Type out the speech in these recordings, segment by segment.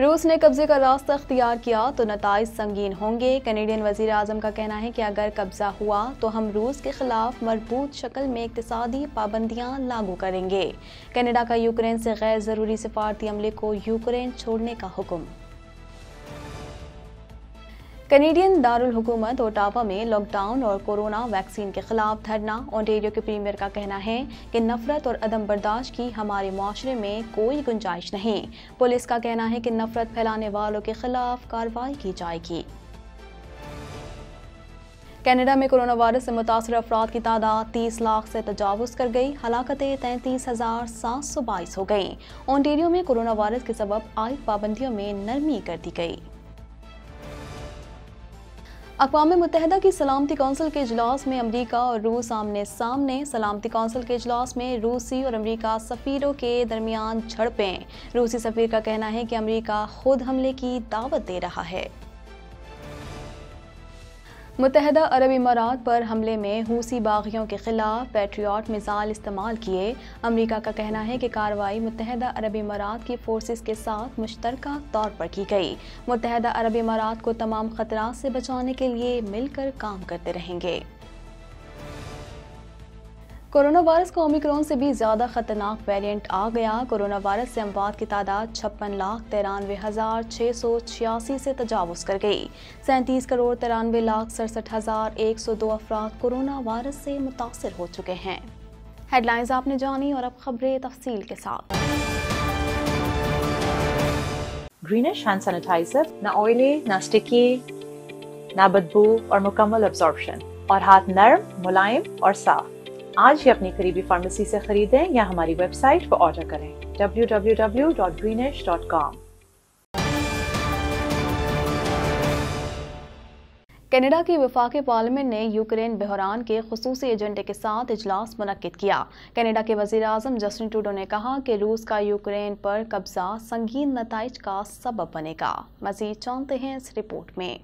रूस ने कब्जे का रास्ता अख्तियार किया तो नतज संगीन होंगे कनेडियन वजीर अजम का कहना है कि अगर कब्जा हुआ तो हम रूस के खिलाफ मरबूत शक्ल में इकतदी पाबंदियाँ लागू करेंगे कनेडा का यूक्रेन से गैर ज़रूरी सफारती अमले को यूक्रेन छोड़ने का हुक्म कनेडियन दारुल हुकूमत ओटावा में लॉकडाउन और कोरोना वैक्सीन के खिलाफ धरना ओंटेरियो के प्रीमियर का कहना है कि नफरत और अदम बर्दाश्त की हमारे माशरे में कोई गुंजाइश नहीं पुलिस का कहना है कि नफरत फैलाने वालों के खिलाफ कार्रवाई की जाएगी कनाडा में कोरोना वायरस से मुतासर अफराद की तादाद तीस लाख से तजावज़ कर गई हलाकतें तैंतीस हज़ार सात सौ बाईस हो गई ओंटेरियो में कोरोना वायरस के सबब आयु पाबंदियों में नरमी कर दी गई अकवा मुतहदा की सलामती कौंसिल के अजलास में अमरीका और रूस आमने सामने सलामती कौंसिल के अजलास में रूसी और अमरीका सफ़ीरों के दरमियान झड़पें रूसी सफ़ीर का कहना है कि अमरीका खुद हमले की दावत दे रहा है मुतहदा अरब इमारात पर हमले में हूसी बागियों के खिलाफ पेट्रियाट मिसाइल इस्तेमाल किए अमरीका का कहना है कि कार्रवाई मुतहदा अरब इमारात की फोर्सेस के साथ मुश्तरक तौर पर की गई मुतहदा अरब इमारात को तमाम खतरा से बचाने के लिए मिलकर काम करते रहेंगे कोरोना वायरस का ओमिक्रॉन से भी ज़्यादा खतरनाक वेरिएंट आ गया कोरोना वायरस से अमवात की तादाद छप्पन लाख तिरानवे हज़ार छह सौ छियासी से तजावज़ कर गई सैंतीस करोड़ तिरानवे लाख सड़सठ हज़ार एक सौ दो अफराद कोरोना वायरस से मुतासर हो चुके हैं हेडलाइंस आपने जानी और अब खबरें तफसील के साथ ग्रीनिश हैंड सैनिटाइजर ना ऑयली ना स्टिकी ना बदबू और मुकम्मल और हाथ नरम मुलायम और साफ आज ही अपनी करीबी फार्मेसी से खरीदें या हमारी वेबसाइट पर ऑर्डर करें www.greenish.com कनाडा की वफाक पार्लियामेंट ने यूक्रेन बहरान के खसूस एजेंडे के साथ इजलास मनद किया कनाडा के वजी अजम जस्टिन टूडो ने कहा कि रूस का यूक्रेन पर कब्जा संगीन नतज का सबब बनेगा मजीद जानते हैं इस रिपोर्ट में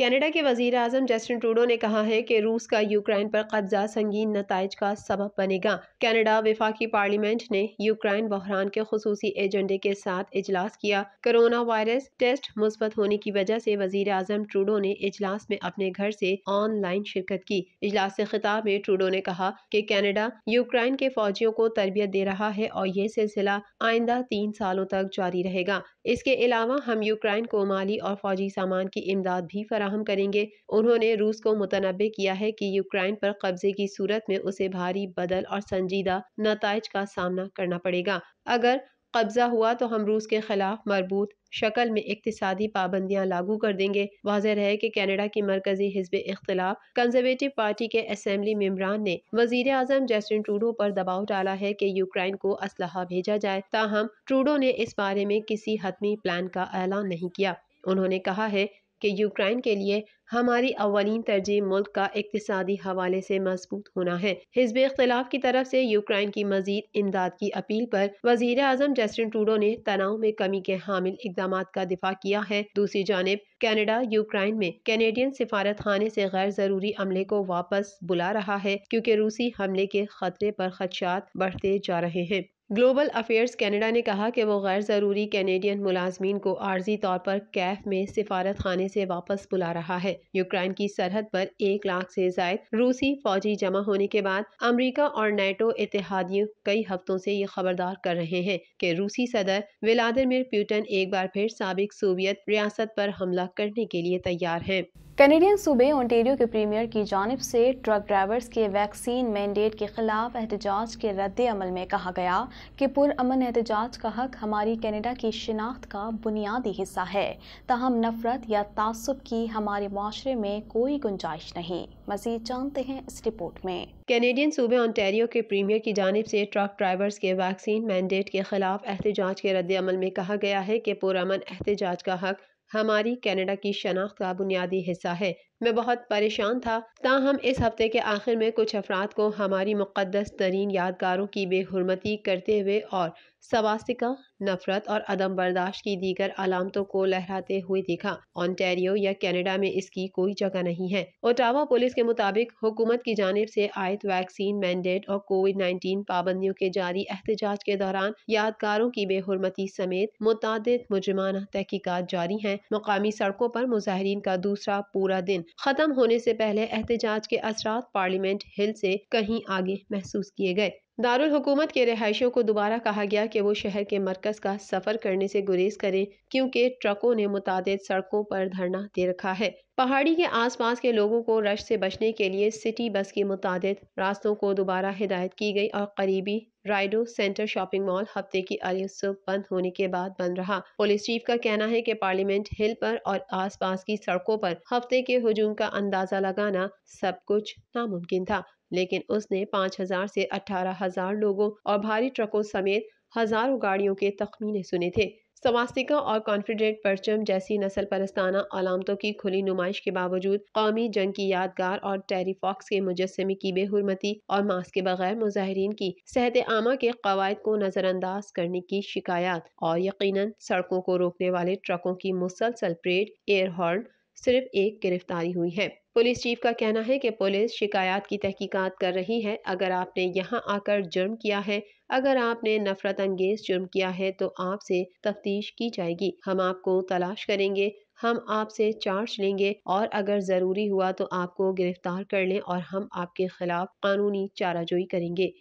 कनाडा के वजीर अजम जस्टिन ट्रूडो ने कहा है कि रूस का यूक्रेन पर कब्जा संगीन नतज का सबब बनेगा कनाडा विफाकी पार्लियामेंट ने यूक्रेन बहरान के खसूसी एजेंडे के साथ इजलास किया कोरोना वायरस टेस्ट मुस्बत होने की वजह से वजीर अजम ट्रूडो ने इजलास में अपने घर से ऑनलाइन शिरकत की इजलास से खिताब में ट्रूडो ने कहा कि कनाडा यूक्रेन के फौजियों को तरबियत दे रहा है और ये सिलसिला आइंदा तीन सालों तक जारी रहेगा इसके अलावा हम यूक्रेन को माली और फौजी सामान की इमदाद भी फराम फ्राहम करेंगे उन्होंने रूस को मुतनबे किया है कि यूक्रेन पर कब्जे की सूरत में उसे भारी बदल और संजीदा नतज का सामना करना पड़ेगा अगर कब्जा हुआ तो हम रूस के खिलाफ मरबूत शक्ल में इकतदी पाबंदियां लागू कर देंगे वाजह है कि कनाडा की मरकजी हिजब इख्तलाफ कंजर्वेटिव पार्टी के असम्बली मेम्बरान ने वजीर अजम जस्टिन ट्रूडो पर दबाव डाला है कि यूक्रेन को असलहा भेजा जाए ताहम ट्रूडो ने इस बारे में किसी हतमी प्लान का ऐलान नहीं किया उन्होंने कहा है कि यूक्रेन के लिए हमारी अवलिन तरजीह मुल्क का इकतदी हवाले से मजबूत होना है हिजब इख्तलाफ की तरफ से यूक्रेन की मजीद इमदाद की अपील पर वजीर अजम जस्टिन टूडो ने तनाव में कमी के हामिल इकदाम का दिफा किया है दूसरी जानब कैनेडा यूक्रेन में कैनेडियन सिफारत खाने से गैर जरूरी अमले को वापस बुला रहा है क्योंकि रूसी हमले के खतरे पर खदशात बढ़ते जा रहे हैं ग्लोबल अफेयर्स कनाडा ने कहा कि वो गैर ज़रूरी कैनेडियन मुलाजमीन को आर्जी तौर पर कैफ में सिफारत खाने से वापस बुला रहा है यूक्रेन की सरहद पर एक लाख से जायद रूसी फौजी जमा होने के बाद अमेरिका और नेटो इतिहादियों कई हफ्तों से ये खबरदार कर रहे हैं कि रूसी सदर व्लादिमिर प्यूटन एक बार फिर सबक सोवियत रियासत पर हमला करने के लिए तैयार हैं कैनेडियन सूबे ओंटेरियो के प्रीमियर की जानब से ट्रक ड्राइवर्स के वैक्सीन मैंडेट के खिलाफ एहतजाज के रद्द अमल में कहा गया कि पुरान एहतजाज का हक हमारी कैनेडा की शिनाख्त का बुनियादी हिस्सा है तहम नफरत या तासब की हमारे माशरे में कोई गुंजाइश नहीं मजीद जानते हैं इस रिपोर्ट में कैनेडियन सूबे ओंटेरियो के प्रीमियर की जानब से ट्रक ड्राइवर्स के वैक्सीन मैंडेट के खिलाफ एहतजाज के रद्द अमल में कहा गया है कि पुरान एहतजाज का हक हमारी कनाडा की शनाख्त का बुनियादी हिस्सा है मैं बहुत परेशान था ताहम इस हफ्ते के आखिर में कुछ अफराद को हमारी मुक़दस तरीन यादगारों की बेहरमती करते हुए और सवासिका नफरत और अदम बर्दाश्त की दीगर अलामतों को लहराते हुए देखा ऑनटेरियो या कनाडा में इसकी कोई जगह नहीं है ओटावा पुलिस के मुताबिक हुकूमत की जानब से आयत वैक्सीन मैंडेट और कोविड 19 पाबंदियों के जारी एहतजाज के दौरान यादगारों की बेहरमती समेत मुतद मुजमाना तहकीकत जारी हैं मकामी सड़कों पर मुजाहरीन का दूसरा पूरा दिन खत्म होने से पहले एहतजाज के असरा पार्लियामेंट हिल से कहीं आगे महसूस किए गए दारुल हुकूमत के रहायशियों को दोबारा कहा गया कि वो शहर के मरकज का सफ़र करने से गुरेज करें क्योंकि ट्रकों ने मुतद सड़कों पर धरना दे रखा है पहाड़ी के आसपास के लोगों को रश से बचने के लिए सिटी बस के मुताद रास्तों को दोबारा हिदायत की गई और करीबी राइडो सेंटर शॉपिंग मॉल हफ्ते की अरियसों बंद होने के बाद बंद रहा पुलिस चीफ का कहना है कि पार्लियामेंट हिल पर और आसपास की सड़कों पर हफ्ते के हजूम का अंदाजा लगाना सब कुछ नामुमकिन था लेकिन उसने पाँच हजार से अठारह हजार लोगों और भारी ट्रकों समेत हजारों गाड़ियों के तखमीने सुने थे स्वास्तिका और कॉन्फिडेंट परचम जैसी नस्ल परस्ताना अलामतों की खुली नुमाइश के बावजूद कौमी जंग की यादगार और टेरी फॉक्स के मुजस्मे की बेहरमती और मास्क के बगैर मुजाहरीन की सेहत आमा के कवायद को नज़रअंदाज करने की शिकायत और यकीन सड़कों को रोकने वाले ट्रकों की मुसलसल परेड एयर हॉर्न सिर्फ एक गिरफ्तारी हुई है पुलिस चीफ का कहना है कि पुलिस शिकायत की तहकीकात कर रही है अगर आपने यहाँ आकर जुर्म किया है अगर आपने नफरत अंगेज जुर्म किया है तो आपसे तफ्तीश की जाएगी हम आपको तलाश करेंगे हम आपसे चार्ज लेंगे और अगर ज़रूरी हुआ तो आपको गिरफ्तार कर लें और हम आपके खिलाफ कानूनी चाराजोई करेंगे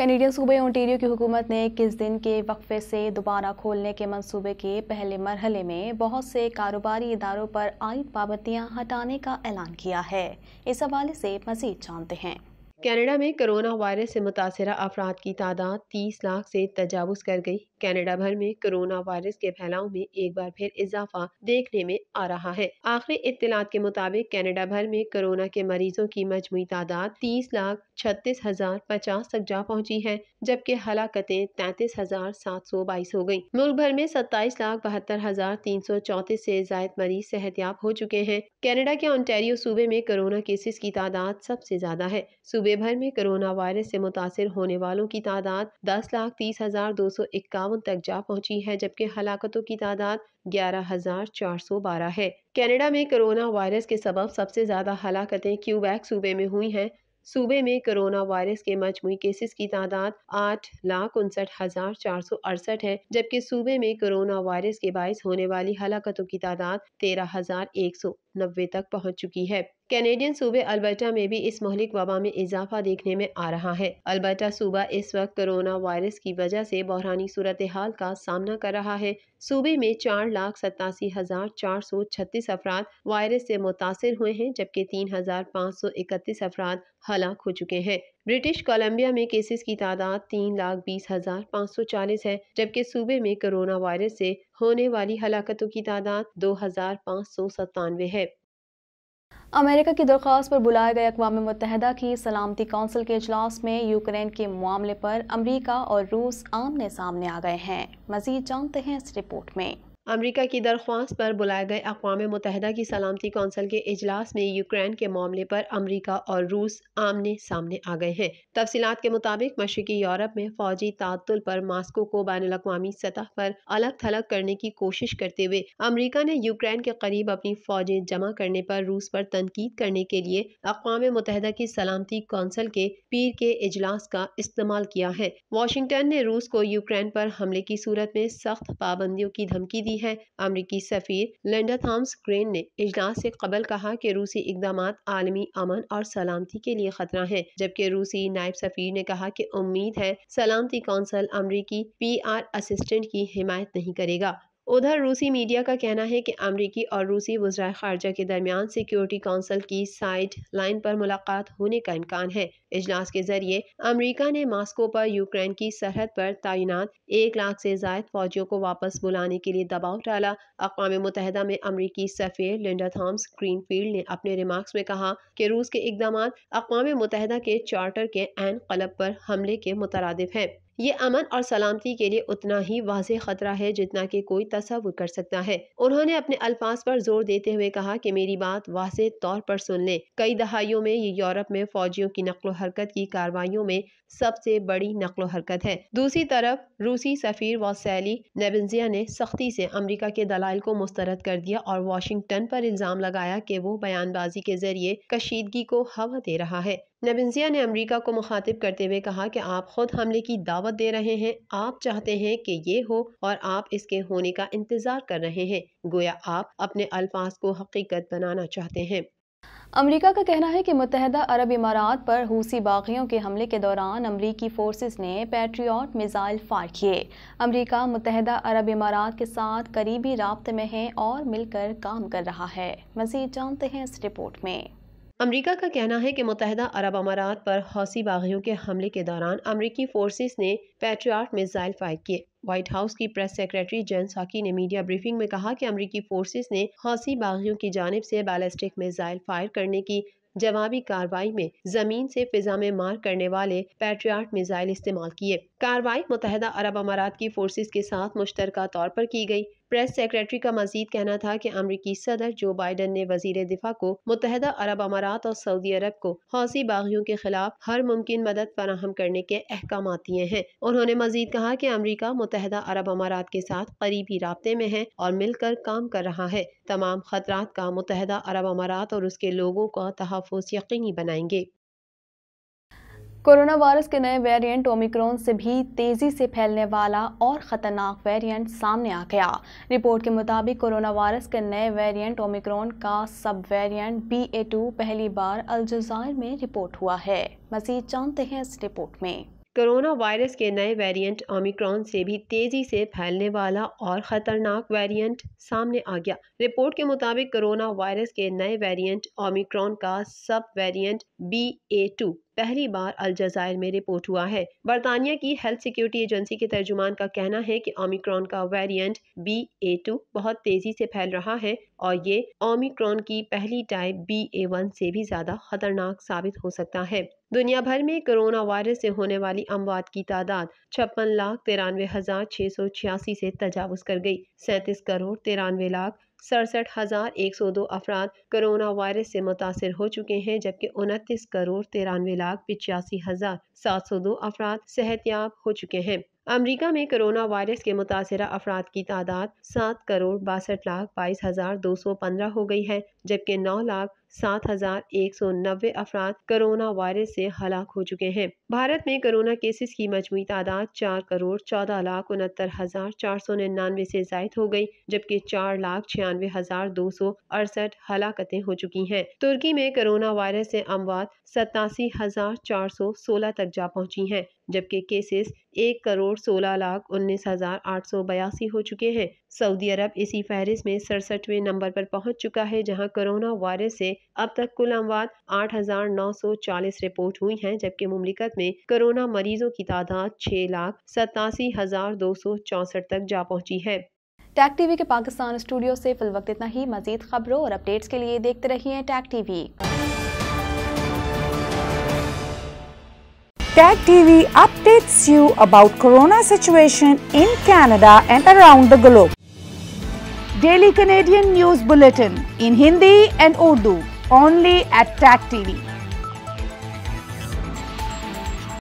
कैनेडियन सूबे ओंटेरियो की हुकूमत ने किस दिन के वक्फे से दोबारा खोलने के मंसूबे के पहले मरहले में बहुत से कारोबारी इदारों पर आयद पाबंदियां हटाने का ऐलान किया है इस हवाले से मजीद जानते हैं कनाडा में कोरोना वायरस से मुतासर अफराद की तादाद 30 लाख से तजावज़ कर गई कनाडा भर में कोरोना वायरस के फैलाव में एक बार फिर इजाफा देखने में आ रहा है आखिरी इतलात के मुताबिक कनाडा भर में कोरोना के मरीजों की मजमू तादाद 30 लाख छत्तीस हजार पचास तक जा पहुंची है जबकि हलाकतें तैतीस हजार सात सौ बाईस हो गयी मुल्क भर में सत्ताईस लाख बहत्तर हजार तीन सौ चौतीस ऐसी जायद मरीज सेहतियाब हो चुके हैं कैनेडा के ऑन्टेरियो सूबे में कोरोना केसेस की तादाद सबसे ज्यादा है सूबे सूबे भर में कोरोना वायरस से मुतासर होने वालों की तादाद दस लाख तीस हजार दो सौ इक्यावन तक जा पहुंची है जबकि हलाकतों की तादाद ग्यारह हजार चार सौ बारह है कनाडा में कोरोना वायरस के सबब सबसे ज्यादा हलाकतें क्यूबैक सूबे में हुई हैं सूबे में कोरोना वायरस के मजमू केसेस की तादाद आठ लाख उनसठ हजार चार सौ अड़सठ है जबकि सूबे में कोरोना वायरस के बायस होने वाली हलाकतों की तादाद तेरह हजार एक सौ नब्बे तक पहुंच चुकी है कैनेडियन सूबे अल्बर्टा में भी इस मोहलिक वबा में इजाफा देखने में आ रहा है अल्बर्टा सूबा इस वक्त कोरोना वायरस की वजह से बहरानी सूरत हाल का सामना कर रहा है सूबे में चार लाख सतासी हजार चार सौ छत्तीस अफराद वायरस से मुतासर हुए हैं जबकि तीन हजार पाँच सौ इकतीस अफराद हलाक हो चुके हैं ब्रिटिश कोलंबिया में केसेस की तादाद तीन लाख बीस हजार पाँच सौ चालीस है जबकि सूबे में कोरोना वायरस से होने वाली हलाकतों की तादाद दो हजार पाँच सौ सत्तानवे है अमेरिका की दरख्वास्त पर बुलाए गए अकवा मुतहदा की सलामती कौंसिल के अजलास में यूक्रेन के मामले पर अमरीका और रूस आमने सामने आ गए हैं मजीद जानते हैं इस रिपोर्ट में अमरीका की दरख्वास्त पर बुलाए गए अकवा मुतहदा की सलामती कौंसिल के अजलास में यूक्रेन के मामले पर अमरीका और रूस आमने सामने आ गए हैं तफसीत के मुताबिक मशरकी यूरोप में फौजी तातुल पर मास्को को बैन अवी सतह पर अलग थलग करने की कोशिश करते हुए अमरीका ने यूक्रेन के करीब अपनी फौजें जमा करने पर रूस पर तनकीद करने के लिए अकवा मुतहदा की सलामती कौंसिल के पीर के अजलास का इस्तेमाल किया है वाशिंगटन ने रूस को यूक्रेन पर हमले की सूरत में सख्त पाबंदियों की धमकी दी दी हैं अमरीकी सफ़ीर लेंडा थॉम्स ग्रेन ने इजलास से कबल कहा कि रूसी इकदाम आलमी अमन और सलामती के लिए खतरा है जबकि रूसी नायब सफ़ीर ने कहा कि उम्मीद है सलामती कौंसल अमरीकी पी आर असिस्टेंट की हिमायत नहीं करेगा उधर रूसी मीडिया का कहना है कि अमरीकी और रूसी वज्रा खारजा के दरमियान सिक्योरिटी काउंसिल की साइड लाइन पर मुलाकात होने का इम्कान है इजलास के जरिए अमरीका ने मास्को पर यूक्रेन की सरहद पर तैनात एक लाख से जायद फौजियों को वापस बुलाने के लिए दबाव डाला अकवा मुतहदा में अमरीकी सफेर लिंडा थॉम्स ग्रीनफील्ड ने अपने रिमार्क्स में कहा कि रूस के इकदाम अकवा मुतहदा के चार्टर के एन कलब पर हमले के मुतरद हैं ये अमन और सलामती के लिए उतना ही वाज खतरा है जितना कि कोई तस्वुर कर सकता है उन्होंने अपने अल्फाज पर जोर देते हुए कहा कि मेरी बात वाज तौर पर सुन ले कई दहाइयों में ये यूरोप में फौजियों की नकलो हरकत की कार्रवाई में सबसे बड़ी नकलो हरकत है दूसरी तरफ रूसी सफ़ीर वैली नेबेंजिया ने सख्ती से अमरीका के दलाल को मुस्तरद कर दिया और वाशिंगटन पर इल्ज़ाम लगाया कि वो बयानबाजी के जरिए कशीदगी को हवा दे रहा है नबिन्सिया ने अमरीका को मुखातिब करते हुए कहा कि आप खुद हमले की दावत दे रहे हैं आप चाहते हैं कि ये हो और आप इसके होने का इंतजार कर रहे हैं गोया आप अपने अल्फाज को हकीकत बनाना चाहते हैं अमेरिका का कहना है कि मुतहदा अरब इमारात पर हूसी बागियों के हमले के दौरान अमरीकी फोर्सेस ने पैट्रियाट मिज़ाइल फायर किए अमरीका मुतहदा अरब इमारात के साथ करीबी रबते में है और मिलकर काम कर रहा है मज़ीद जानते हैं इस रिपोर्ट में अमरीका का कहना है कि मुतहदा अरब अमारात पर हौसी बागियों के हमले के दौरान अमरीकी फोर्सेस ने पैट्रियाट मिसाइल फायर किए व्हाइट हाउस की प्रेस सेक्रेटरी जेन साकी ने मीडिया ब्रीफिंग में कहा कि अमरीकी फोर्सेस ने हौसी बागियों की जानब से बैलिस्टिक मिसाइल फायर करने की जवाबी कार्रवाई में जमीन से फिजा में मार करने वाले पैट्रियाट मिसाइल इस्तेमाल किए कार्रवाई मुतहदा अरब अमारात की फोर्सेज के साथ मुश्तर तौर पर की गई प्रेस सेक्रेटरी का मजीद कहना था कि अमरीकी सदर जो बाइडन ने वजीर दिफा को मुतहदा अरब अमारात और सऊदी अरब को हौसी बागियों के खिलाफ हर मुमकिन मदद फराहम करने के अहकाम दिए हैं उन्होंने मजीद कहा कि अमरीका मुतहदा अरब अमारात के साथ करीबी रबते में है और मिलकर काम कर रहा है तमाम खतरा का मुतहदा अरब अमारात और उसके लोगों का तहफ़ यकीनी बनाएंगे कोरोना वायरस के नए वेरिएंट ओमिक्रॉन से भी तेज़ी से फैलने वाला और ख़तरनाक वेरिएंट सामने आ गया रिपोर्ट के मुताबिक कोरोना वायरस के नए वेरिएंट ओमिक्रॉन का सब वेरिएंट बी टू पहली बार अलजायर में रिपोर्ट हुआ है मजीद जानते हैं इस रिपोर्ट में कोरोना वायरस के नए वेरिएंट ओमिक्रॉन से भी तेज़ी से फैलने वाला और ख़तरनाक वेरिएंट सामने आ गया रिपोर्ट के मुताबिक कोरोना वायरस के नए वेरिएंट ओमिक्रॉन का सब वेरिएंट बी ए टू पहली बार अलजायर में रिपोर्ट हुआ है बरतानिया की हेल्थ सिक्योरिटी एजेंसी के तर्जुमान का कहना है कि ओमिक्रॉन का वेरिएंट बी ए टू बहुत तेजी से फैल रहा है और ये ओमिक्रॉन की पहली टाइप बी ए वन से भी ज्यादा खतरनाक साबित हो सकता है दुनिया भर में कोरोना वायरस से होने वाली अमवात की तादाद छप्पन लाख तिरानवे हजार छह सौ छियासी से तजावज कर गई सैंतीस करोड़ तिरानवे लाख सड़सठ हज़ार एक सौ दो अफराद कोरोना वायरस से मुतासर हो चुके हैं जबकि उनतीस करोड़ तिरानवे लाख पिचासी हज़ार सात सौ दो अफराद सेहतियाब हो चुके हैं अमरीका में कोरोना वायरस के मुतासर अफराद की तादाद सात करोड़ बासठ लाख बाईस हज़ार दो सौ पंद्रह हो गई है जबकि नौ लाख सात हजार एक सौ नब्बे अफराद कोरोना वायरस से हलाक हो चुके हैं भारत में कोरोना केसेस की मजमू तादाद चार करोड़ चौदह लाख उनहत्तर हजार चार सौ निन्यानवे से जायद हो गई जबकि चार लाख छियानवे हजार दो सौ अड़सठ हलाकतें हो चुकी हैं तुर्की में कोरोना वायरस से अमवात सतासी हजार चार सौ सोलह तक जा पहुंची हैं जबकि केसेस एक करोड़ सोलह लाख उन्नीस हजार आठ सौ बयासी हो चुके हैं सऊदी अरब इसी फहरिस्त में सड़सठवें नंबर पर पहुंच चुका है जहां कोरोना वायरस से अब तक कुल अमवात आठ हजार नौ सौ चालीस रिपोर्ट हुई हैं जबकि मुमलिकत में कोरोना मरीजों की तादाद छह लाख सतासी हजार दो सौ चौंसठ तक जा पहुंची है टैक टीवी के पाकिस्तान स्टूडियो से फिल वक्त इतना ही मजीद खबरों और अपडेट्स के लिए देखते रहिए tech TV Tag TV updates you about corona situation in Canada and around the globe. Daily Canadian News Bulletin in Hindi and Urdu. only at TAC TV.